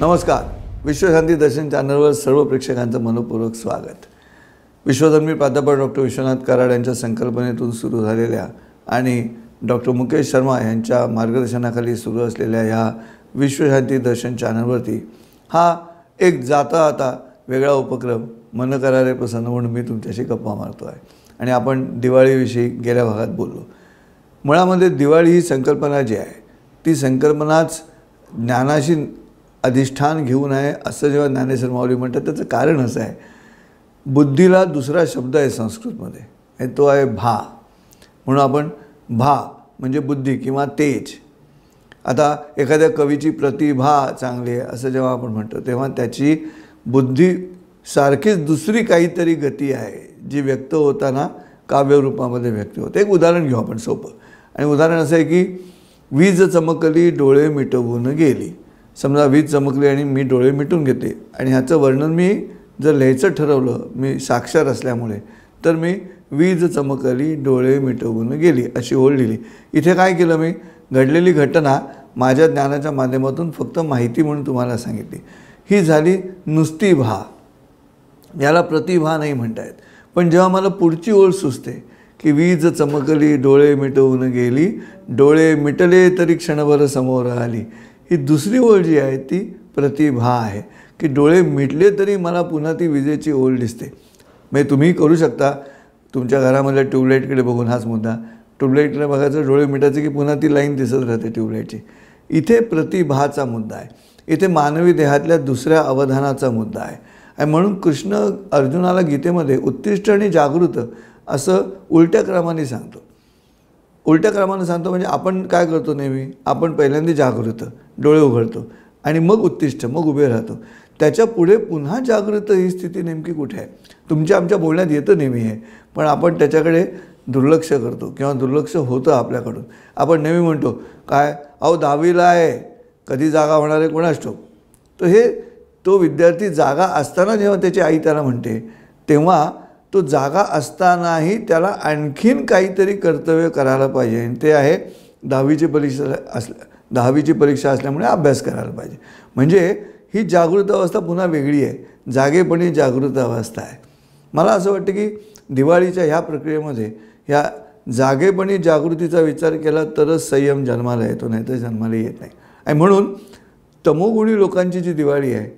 नमस्कार विश्वशांती दर्शन चॅनलवर सर्व प्रेक्षकांचं मनपूर्वक स्वागत विश्वधर्मी प्राध्यापक डॉक्टर विश्वनाथ कराड यांच्या संकल्पनेतून सुरू झालेल्या आणि डॉक्टर मुकेश शर्मा यांच्या मार्गदर्शनाखाली सुरू असलेल्या ह्या विश्वशांती दर्शन चॅनलवरती हा एक जाता आता वेगळा उपक्रम मन करारे प्रसन्न म्हणून मी तुमच्याशी गप्पा मारतो आहे आणि आपण दिवाळीविषयी गेल्या भागात बोललो मुळामध्ये दिवाळी ही संकल्पना जी आहे ती संकल्पनाच ज्ञानाशी अधिष्ठान घेऊन आहे असं जेव्हा ज्ञानेश्वर माऊली म्हणतात त्याचं कारण असं आहे बुद्धीला दुसरा शब्द आहे संस्कृतमध्ये आणि तो आहे भा म्हणून आपण भा म्हणजे बुद्धी किंवा तेज आता एखाद्या कवीची प्रतिभा चांगली आहे असं जेव्हा आपण म्हणतो तेव्हा त्याची बुद्धीसारखीच दुसरी काहीतरी गती आहे जी व्यक्त होताना काव्यरूपामध्ये व्यक्त होते एक उदाहरण घेऊ आपण सोपं आणि उदाहरण असं आहे की वीज चमकली डोळे मिटवून गेली समजा वीज चमकली आणि मी डोळे मिटून घेते आणि ह्याचं वर्णन मी जर लिहायचं ठरवलं मी साक्षर असल्यामुळे तर मी वीज चमकली डोळे मिटवून गेली अशी ओळ लिहिली इथे काय केलं मी घडलेली घटना माझ्या ज्ञानाच्या माध्यमातून फक्त माहिती म्हणून तुम्हाला सांगितली ही झाली नुसती भा याला प्रतिभा नाही म्हणता येत पण जेव्हा मला पुढची ओळ सुचते की वीज चमकली डोळे मिटवून गेली डोळे मिटले तरी क्षणभर समोर आली ही दुसरी ओळ जी आहे ती प्रतिभा आहे की डोळे मिटले तरी मला पुन्हा ती विजेची ओळ दिसते म्हणजे तुम्ही करू शकता तुमच्या घरामधल्या ट्यूबलाईटकडे बघून हाच मुद्दा ट्यूबलाईटला बघायचं डोळे मिटायचं की पुन्हा ती लाईन दिसत राहते ट्यूबलाईटची इथे प्रतिभाचा मुद्दा आहे इथे मानवी देहातल्या दुसऱ्या अवधानाचा मुद्दा आहे आणि म्हणून कृष्ण अर्जुनाला गीतेमध्ये उत्तिष्ठ आणि जागृत असं उलट्या क्रमाने सांगतो उलट्या क्रमाने सांगतो म्हणजे आपण काय करतो नेहमी आपण पहिल्यांदा जागृत डोळे उघडतो आणि मग उत्तिष्ठ मग उभे राहतो त्याच्या पुढे पुन्हा जागृत ही स्थिती नेमकी कुठे आहे तुमच्या आमच्या बोलण्यात येतं नेहमी हे पण आपण त्याच्याकडे दुर्लक्ष करतो किंवा दुर्लक्ष होतं आपल्याकडून आपण नेहमी म्हणतो काय अहो दहावीला आहे कधी जागा होणार आहे कोणास तर हे तो विद्यार्थी जागा असताना जेव्हा त्याची आई त्याला म्हणते तेव्हा तो जागा असतानाही त्याला आणखीन काहीतरी कर्तव्य करायला पाहिजे ते आहे दहावीची परीक्षा असल्या दहावीची परीक्षा असल्यामुळे अभ्यास करायला पाहिजे म्हणजे ही जागृत अवस्था पुन्हा वेगळी आहे जागेपणी जागृत अवस्था आहे मला असं वाटतं की दिवाळीच्या ह्या प्रक्रियेमध्ये ह्या जागेपणी जागृतीचा विचार केला तरच संयम जन्माला येतो नाही तर जन्माला येत नाही आणि म्हणून तमोगुणी लोकांची जी दिवाळी आहे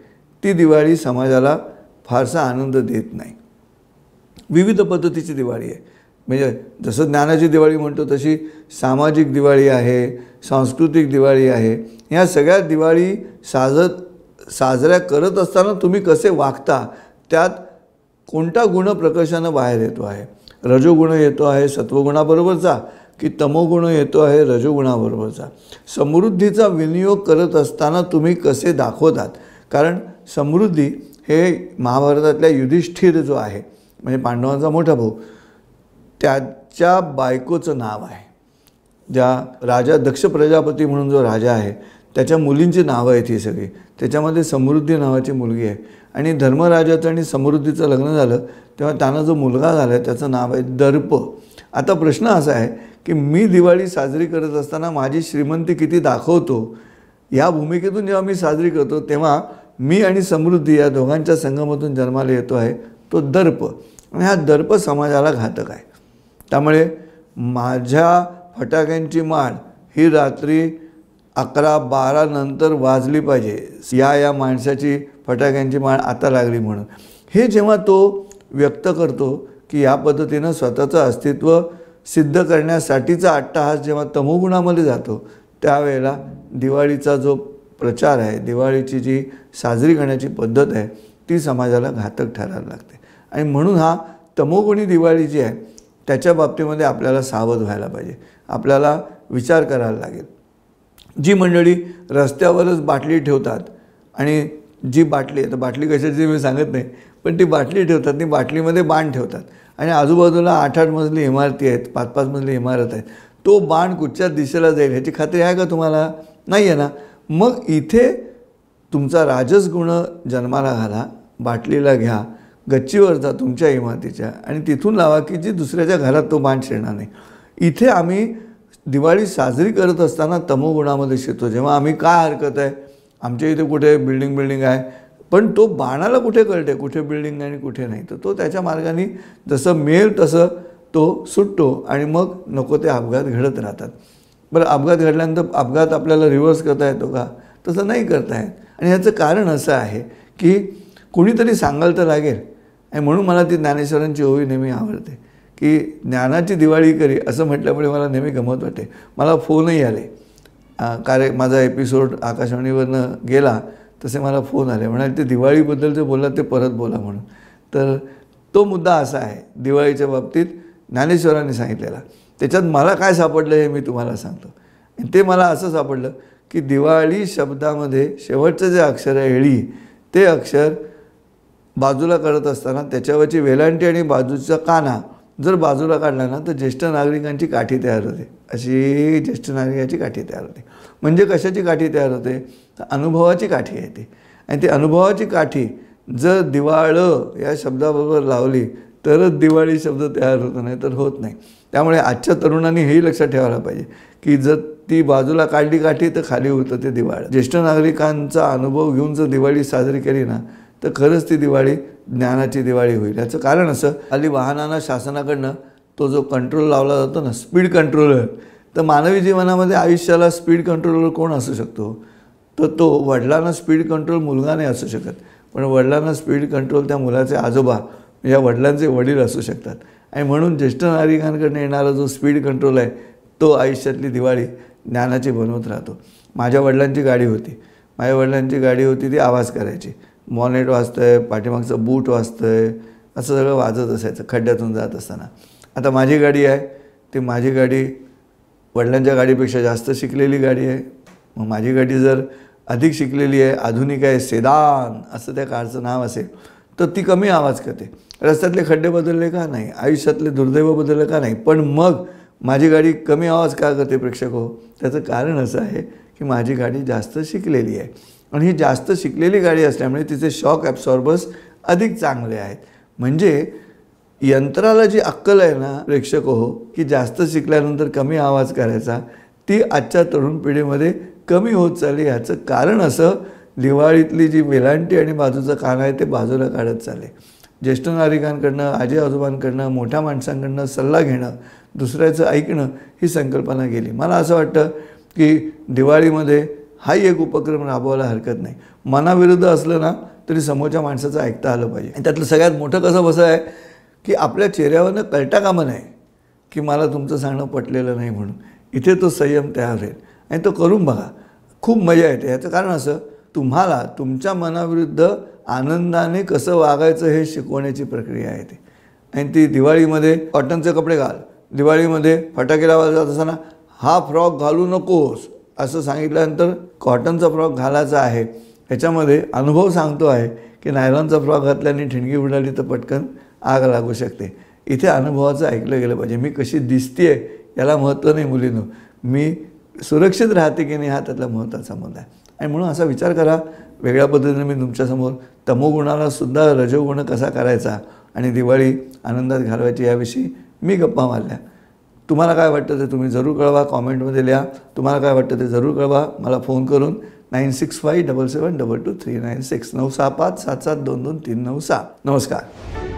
ती दिवाळी समाजाला फारसा आनंद देत नाही विविध पद्धतीची दिवाळी आहे म्हणजे जसं ज्ञानाची दिवाळी म्हणतो तशी सामाजिक दिवाळी आहे सांस्कृतिक दिवाळी आहे ह्या सगळ्या दिवाळी साजत साजऱ्या करत असताना तुम्ही कसे वागता त्यात कोणता गुण प्रकर्षानं बाहेर येतो आहे रजोगुण येतो आहे सत्वगुणाबरोबरचा की तमोगुण येतो आहे रजोगुणाबरोबरचा समृद्धीचा विनियोग करत असताना तुम्ही कसे दाखवतात कारण समृद्धी हे महाभारतातल्या युधिष्ठिर जो आहे म्हणजे पांडवांचा मोठा भाऊ त्याच्या बायकोचं नाव आहे ज्या राजा दक्ष प्रजापती म्हणून जो राजा आहे त्याच्या मुलींची नावं आहेत ही सगळी त्याच्यामध्ये समृद्धी नावाची मुलगी आहे आणि धर्मराजाचं आणि समृद्धीचं लग्न झालं तेव्हा त्यांना जो मुलगा झाला आहे त्याचं नाव आहे दर्प आता प्रश्न असा आहे की मी दिवाळी साजरी करत असताना माझी श्रीमंती किती दाखवतो या भूमिकेतून जेव्हा मी साजरी करतो तेव्हा मी आणि समृद्धी या दोघांच्या संगमातून जन्माला येतो आहे तो दर्प आणि हा दर्प समाजाला घातक आहे त्यामुळे माझ्या फटाक्यांची माळ ही रात्री अकरा बारा नंतर वाजली पाहिजे या या माणसाची फटाक्यांची माळ आता लागली म्हणून हे जेव्हा तो व्यक्त करतो की या पद्धतीनं स्वतःचं अस्तित्व सिद्ध करण्यासाठीचा अट्टहास जेव्हा तमोगुणामध्ये जातो त्यावेळेला दिवाळीचा जो प्रचार आहे दिवाळीची जी साजरी करण्याची पद्धत आहे ती समाजाला घातक ठरायला लागते आणि म्हणून हा तमोगुणी दिवाळी जी आहे त्याच्या बाबतीमध्ये आपल्याला सावध व्हायला पाहिजे आपल्याला विचार करायला लागेल जी मंडळी रस्त्यावरच बाटली ठेवतात आणि जी बाटली आता बाटली कशाची मी सांगत नाही पण ती बाटली ठेवतात ती बाटलीमध्ये बाण ठेवतात आणि आजूबाजूला आठ आठ मजली इमारती आहेत पाच पाच मजली इमारत आहेत तो बाण कुठच्या दिशेला जाईल ह्याची खात्री आहे का तुम्हाला नाही आहे ना मग इथे तुमचा राजस गुण जन्माला घाला बाटलीला घ्या गच्चीवर जा तुमच्या इमारतीच्या आणि तिथून लावा की जी दुसऱ्याच्या घरात तो मान शिरणार नाही इथे आम्ही दिवाळी साजरी करत असताना तमोगुणामध्ये शिरतो जेव्हा आम्ही काय हरकत आहे आमच्या इथे कुठे बिल्डिंग बिल्डिंग आहे पण तो बाणाला कुठे कळते कुठे बिल्डिंग आणि कुठे नाही तर तो त्याच्या मार्गाने जसं मिळेल तसं तो सुटतो आणि मग नको ते अपघात घडत राहतात बरं अपघात घडल्यानंतर अपघात आपल्याला रिव्हर्स करता येतो का तसं नाही करता येत आणि ह्याचं कारण असं आहे की कुणीतरी सांगाल तर लागेल आणि म्हणून मला ती ज्ञानेश्वरांची ओवी नेहमी आवडते की ज्ञानाची दिवाळी करी असं म्हटल्यामुळे मला नेहमी गमत वाटते मला फोनही आले कार्य माझा एपिसोड आकाशवाणीवरनं गेला तसे मला फोन आले म्हणाले ते दिवाळीबद्दल जे बोलला ते परत बोला म्हणून तर तो मुद्दा असा आहे दिवाळीच्या बाबतीत ज्ञानेश्वरांनी सांगितलेला त्याच्यात मला काय सापडलं हे मी तुम्हाला सांगतो आणि ते मला असं सापडलं की दिवाळी शब्दामध्ये शेवटचं जे अक्षर आहे ते अक्षर बाजूला करत असताना त्याच्यावरची वेलांटी आणि बाजूचा काना जर बाजूला काढला ना तर ज्येष्ठ नागरिकांची काठी तयार होते अशी ज्येष्ठ नागरिकांची काठी तयार होते म्हणजे कशाची काठी तयार होते तर अनुभवाची काठी आहे ती आणि ती अनुभवाची काठी जर दिवाळं या शब्दाबरोबर लावली तरच दिवाळी शब्द तयार होतो नाही तर होत नाही त्यामुळे आजच्या तरुणांनी हेही लक्षात ठेवायला पाहिजे की जर ती बाजूला काढली काठी तर खाली होतं ते दिवाळ ज्येष्ठ नागरिकांचा अनुभव घेऊन जर दिवाळी साजरी केली ना तर खरंच ती दिवाळी ज्ञानाची दिवाळी होईल याचं कारण असं खाली वाहनांना शासनाकडनं तो जो कंट्रोल लावला जातो ना स्पीड कंट्रोलर तर मानवी जीवनामध्ये आयुष्याला स्पीड कंट्रोलर कोण असू शकतो तर तो वडिलांना स्पीड कंट्रोल मुलगा नाही असू शकत पण वडिलांना स्पीड कंट्रोल त्या मुलाचे आजोबा या वडिलांचे वडील असू शकतात आणि म्हणून ज्येष्ठ नागरिकांकडनं येणारा जो स्पीड कंट्रोल आहे तो आयुष्यातली दिवाळी ज्ञानाची बनवत राहतो माझ्या वडिलांची गाडी होती माझ्या वडिलांची गाडी होती ती आवाज करायची मॉनेट वाजतं आहे पाठीमागचं बूट वाजतं आहे असं सगळं वाजत असायचं खड्ड्यातून जात असताना आता माझी गाडी आहे ती माझी गाडी वडिलांच्या गाडीपेक्षा जास्त शिकलेली गाडी आहे मग माझी गाडी जर अधिक शिकलेली आहे आधुनिक आहे सेदान असं त्या कारचं नाव असेल तर ती कमी आवाज करते रस्त्यातले खड्डे बदलले का नाही आयुष्यातले दुर्दैव बदलले का नाही पण मग माझी गाडी कमी आवाज का करते प्रेक्षक हो त्याचं कारण असं आहे की माझी गाडी जास्त शिकलेली आहे आणि ही जास्त शिकलेली गाडी असल्यामुळे तिचे शॉक ॲब्सॉर्बर्स अधिक चांगले आहेत म्हणजे यंत्राला जी अक्कल आहे ना प्रेक्षक हो की जास्त शिकल्यानंतर कमी आवाज करायचा ती आजच्या तरुण पिढीमध्ये कमी होत चालली ह्याचं कारण असं दिवाळीतली जी वेलांटी आणि बाजूचं कान आहे ते बाजूला काढत चालले ज्येष्ठ नागरिकांकडनं आजी आजोबांकडनं मोठ्या माणसांकडनं सल्ला घेणं दुसऱ्याचं ऐकणं ही संकल्पना गेली मला असं वाटतं की दिवाळीमध्ये हाही एक उपक्रम राबवायला हरकत नाही मनाविरुद्ध असलं ना तरी समोरच्या माणसाचं ऐकता आलं पाहिजे आणि त्यातलं सगळ्यात मोठं कसं बसं आहे की आपल्या चेहऱ्यावरनं कळटा कामं नाही की मला तुमचं सांगणं पटलेलं नाही म्हणून इथे तो संयम तयार होईल आणि तो करून बघा खूप मजा येते याचं कारण असं तुम्हाला तुमच्या मनाविरुद्ध आनंदाने कसं वागायचं हे शिकवण्याची प्रक्रिया आहे ती आणि ती दिवाळीमध्ये कॉटनचे कपडे घाल दिवाळीमध्ये फटाके लावायला जात असताना हा फ्रॉक घालू नकोस असं सांगितल्यानंतर कॉटनचा फ्रॉक घालायचा आहे ह्याच्यामध्ये अनुभव सांगतो आहे की नायलॉनचा फ्रॉक घातल्याने ठिणगी उडाली तर पटकन आग लागू शकते इथे अनुभवाचं ऐकलं गेलं पाहिजे मी कशी दिसते याला महत्त्व नाही मुलीनं मी सुरक्षित राहते की नाही हा त्यातला महत्त्वाचा मुद्दा आहे आणि म्हणून असा विचार करा वेगळ्या पद्धतीने मी तुमच्यासमोर तमोगुणालासुद्धा रजोगुण कसा करायचा आणि दिवाळी आनंदात घालवायची याविषयी मी गप्पा मारल्या तुम्हाला काय वाटतं ते तुम्ही जरूर कळवा कॉमेंटमध्ये लिहा तुम्हाला काय वाटतं ते जरूर कळवा मला फोन करून nine six five double seven double two three nine six नऊ सहा पाच सात सात दोन दोन तीन नऊ सहा नमस्कार